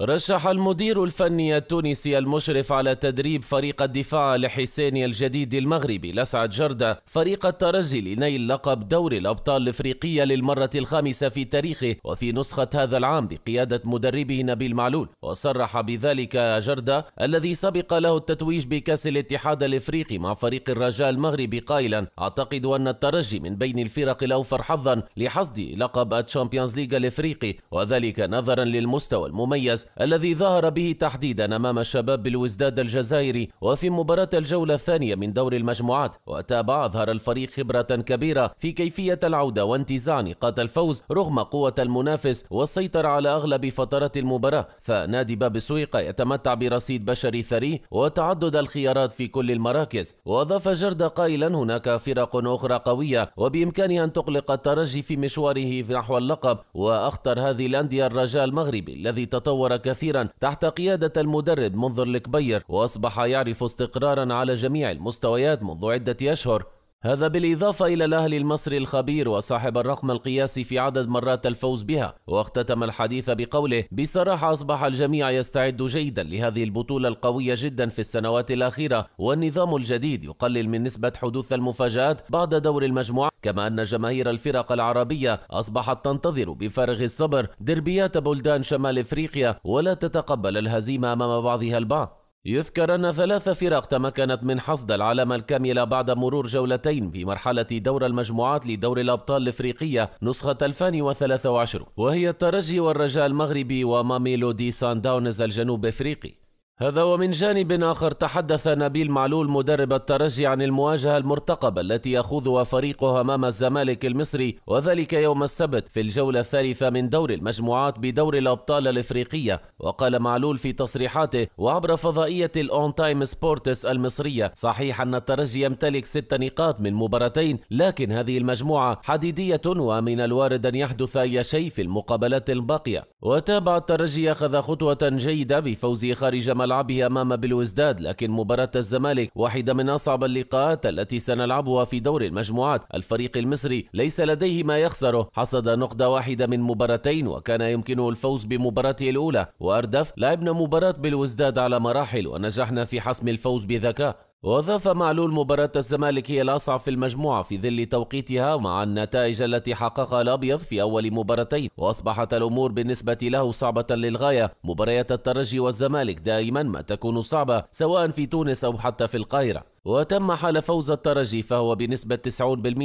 رشح المدير الفني التونسي المشرف على تدريب فريق الدفاع لحسين الجديد المغربي لسعد جردة فريق الترجي لنيل لقب دوري الأبطال الإفريقية للمرة الخامسة في تاريخه وفي نسخة هذا العام بقيادة مدربه نبيل معلول وصرح بذلك جردة الذي سبق له التتويج بكأس الاتحاد الإفريقي مع فريق الرجاء المغربي قائلا أعتقد أن الترجي من بين الفرق الأوفر حظا لحصد لقب الشامبيونز ليغ الإفريقي وذلك نظرا للمستوى المميز الذي ظهر به تحديدا أمام شباب بالوزداد الجزائري وفي مباراة الجولة الثانية من دور المجموعات وتابع أظهر الفريق خبرة كبيرة في كيفية العودة وانتزاع نقاط الفوز رغم قوة المنافس والسيطرة على أغلب فترات المباراة فنادي باب السويقة يتمتع برصيد بشري ثري وتعدد الخيارات في كل المراكز وأضاف جرد قائلا هناك فرق أخرى قوية وبإمكانها أن تقلق الترجي في مشواره نحو اللقب وأخطر هذه الأندية الرجاء المغربي الذي تطور كثيرا تحت قيادة المدرب منذر الكبير وأصبح يعرف استقرارا على جميع المستويات منذ عدة أشهر هذا بالإضافة إلى الأهلي المصري الخبير وصاحب الرقم القياسي في عدد مرات الفوز بها واختتم الحديث بقوله بصراحة أصبح الجميع يستعد جيدا لهذه البطولة القوية جدا في السنوات الأخيرة والنظام الجديد يقلل من نسبة حدوث المفاجآت بعد دور المجموعة كما أن جماهير الفرق العربية أصبحت تنتظر بفارغ الصبر دربيات بلدان شمال إفريقيا ولا تتقبل الهزيمة أمام بعضها البعض يذكر أن ثلاث فرق تمكنت من حصد العلامة الكاملة بعد مرور جولتين في مرحلة دور المجموعات لدور الأبطال الإفريقية نسخة 2023 وهي الترجي والرجاء المغربي وماميلودي سان داونز الجنوب إفريقي هذا ومن جانب آخر تحدث نبيل معلول مدرب الترجي عن المواجهة المرتقبة التي يخوضها فريقه أمام الزمالك المصري وذلك يوم السبت في الجولة الثالثة من دور المجموعات بدور الأبطال الإفريقية وقال معلول في تصريحاته وعبر فضائية الأون تايم سبورتس المصرية صحيح أن الترجي يمتلك ست نقاط من مباراتين لكن هذه المجموعة حديدية ومن الوارد أن يحدث أي شيء في المقابلات الباقية وتابع الترجي أخذ خطوة جيدة بفوزه خارج ملعبه أمام بلوزداد لكن مباراة الزمالك واحدة من أصعب اللقاءات التي سنلعبها في دور المجموعات الفريق المصري ليس لديه ما يخسره حصد نقطة واحدة من مبارتين وكان يمكنه الفوز بمباراته الأولى وأردف لعبنا مباراة بلوزداد على مراحل ونجحنا في حسم الفوز بذكاء وأضاف معلول مباراة الزمالك هي الأصعب في المجموعة في ظل توقيتها مع النتائج التي حققها الأبيض في أول مباراتين وأصبحت الأمور بالنسبة له صعبة للغاية مباريات الترجي والزمالك دائما ما تكون صعبة سواء في تونس أو حتى في القاهرة وتم حال فوز الترجي فهو بنسبة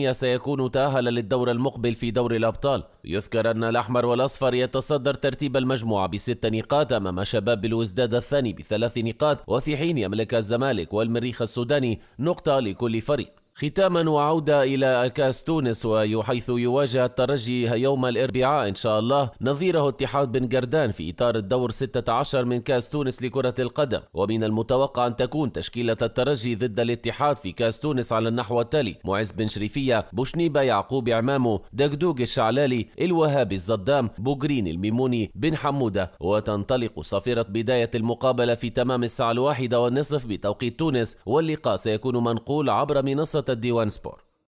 90% سيكون تأهل للدور المقبل في دور الأبطال يذكر أن الأحمر والأصفر يتصدر ترتيب المجموعة بست نقاط أمام شباب الوزداد الثاني بثلاث نقاط وفي حين يملك الزمالك والمريخ السوداني نقطة لكل فريق ختاما وعودة إلى كأس تونس وحيث يواجه الترجي يوم الأربعاء إن شاء الله نظيره اتحاد بن جردان في إطار الدور 16 من كاس تونس لكرة القدم ومن المتوقع أن تكون تشكيلة الترجي ضد الاتحاد في كاس تونس على النحو التالي معز بن شريفية بوشنيبة يعقوب عمامو دقدوق الشعلالي الوهابي الزدام بوغرين الميموني بن حمودة وتنطلق صفيرة بداية المقابلة في تمام الساعة الواحدة والنصف بتوقيت تونس واللقاء سيكون منقول عبر منصة الديوان سبور